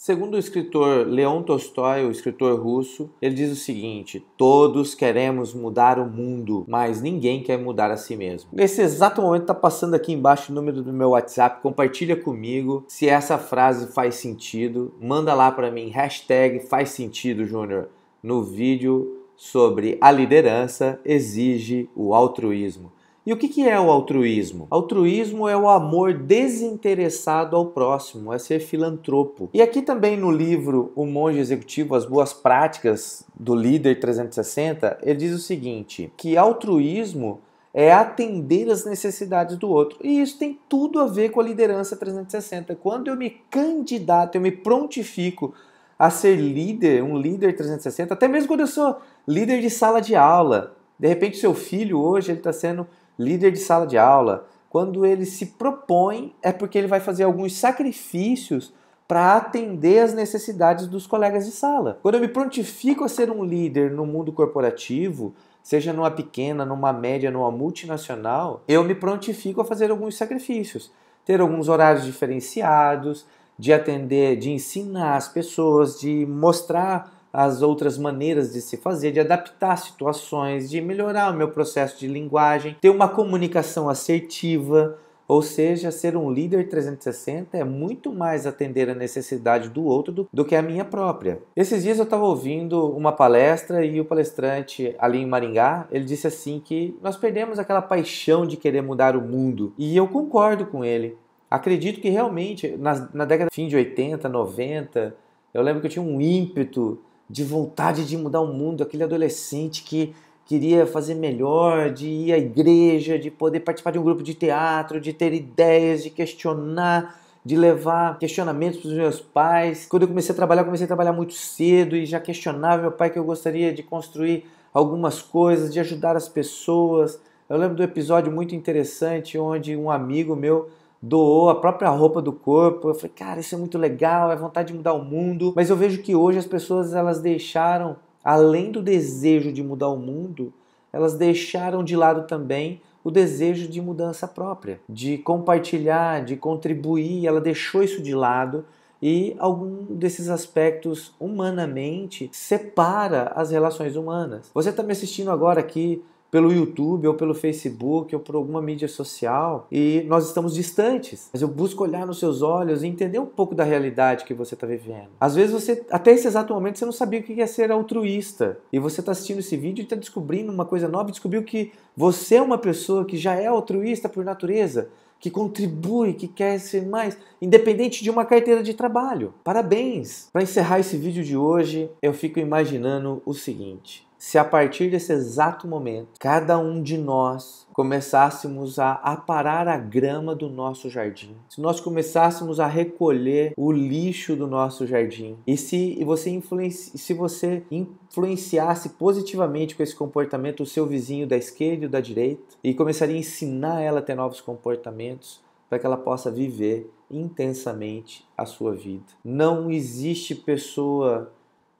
Segundo o escritor Leon Tolstói, o escritor russo, ele diz o seguinte: todos queremos mudar o mundo, mas ninguém quer mudar a si mesmo. Nesse exato momento está passando aqui embaixo o número do meu WhatsApp, compartilha comigo se essa frase faz sentido, manda lá para mim hashtag faz sentido, Júnior, no vídeo sobre a liderança exige o altruísmo. E o que, que é o altruísmo? Altruísmo é o amor desinteressado ao próximo, é ser filantropo. E aqui também no livro O Monge Executivo, As Boas Práticas do Líder 360, ele diz o seguinte: que altruísmo é atender as necessidades do outro. E isso tem tudo a ver com a liderança 360. Quando eu me candidato, eu me prontifico a ser líder, um líder 360, até mesmo quando eu sou líder de sala de aula. De repente, seu filho hoje ele está sendo líder de sala de aula, quando ele se propõe, é porque ele vai fazer alguns sacrifícios para atender às necessidades dos colegas de sala. Quando eu me prontifico a ser um líder no mundo corporativo, seja numa pequena, numa média, numa multinacional, eu me prontifico a fazer alguns sacrifícios, ter alguns horários diferenciados, de atender, de ensinar as pessoas, de mostrar as outras maneiras de se fazer, de adaptar situações, de melhorar o meu processo de linguagem, ter uma comunicação assertiva, ou seja, ser um líder 360 é muito mais atender a necessidade do outro do, do que a minha própria. Esses dias eu estava ouvindo uma palestra e o palestrante ali em Maringá, ele disse assim que nós perdemos aquela paixão de querer mudar o mundo. E eu concordo com ele. Acredito que realmente na, na década fim de 80, 90, eu lembro que eu tinha um ímpeto de vontade de mudar o mundo, aquele adolescente que queria fazer melhor, de ir à igreja, de poder participar de um grupo de teatro, de ter ideias, de questionar, de levar questionamentos para os meus pais. Quando eu comecei a trabalhar, comecei a trabalhar muito cedo e já questionava meu pai que eu gostaria de construir algumas coisas, de ajudar as pessoas. Eu lembro do episódio muito interessante onde um amigo meu doou a própria roupa do corpo. Eu falei, cara, isso é muito legal, é vontade de mudar o mundo. Mas eu vejo que hoje as pessoas elas deixaram, além do desejo de mudar o mundo, elas deixaram de lado também o desejo de mudança própria, de compartilhar, de contribuir. Ela deixou isso de lado e algum desses aspectos humanamente separa as relações humanas. Você está me assistindo agora aqui pelo YouTube ou pelo Facebook ou por alguma mídia social e nós estamos distantes. Mas eu busco olhar nos seus olhos e entender um pouco da realidade que você está vivendo. Às vezes você, até esse exato momento, você não sabia o que é ser altruísta e você está assistindo esse vídeo e está descobrindo uma coisa nova, descobriu que você é uma pessoa que já é altruísta por natureza. Que contribui, que quer ser mais, independente de uma carteira de trabalho. Parabéns! Para encerrar esse vídeo de hoje, eu fico imaginando o seguinte: se a partir desse exato momento cada um de nós começássemos a aparar a grama do nosso jardim, se nós começássemos a recolher o lixo do nosso jardim e se você, influenci, se você influenciasse positivamente com esse comportamento o seu vizinho da esquerda e da direita e começaria a ensinar ela a ter novos comportamentos para que ela possa viver intensamente a sua vida. Não existe pessoa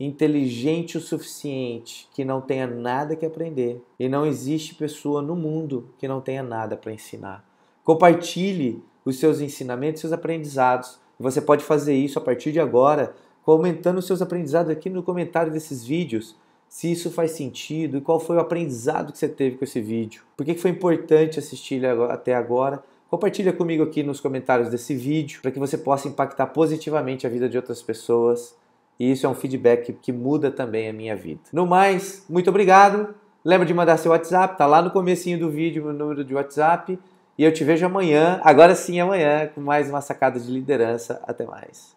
inteligente o suficiente que não tenha nada que aprender. E não existe pessoa no mundo que não tenha nada para ensinar. Compartilhe os seus ensinamentos, seus aprendizados. Você pode fazer isso a partir de agora, comentando os seus aprendizados aqui no comentário desses vídeos. Se isso faz sentido e qual foi o aprendizado que você teve com esse vídeo. Por que foi importante assistir até agora? Compartilha comigo aqui nos comentários desse vídeo para que você possa impactar positivamente a vida de outras pessoas. E isso é um feedback que muda também a minha vida. No mais, muito obrigado. Lembra de mandar seu WhatsApp, tá lá no comecinho do vídeo, meu número de WhatsApp. E eu te vejo amanhã, agora sim amanhã, com mais uma sacada de liderança. Até mais.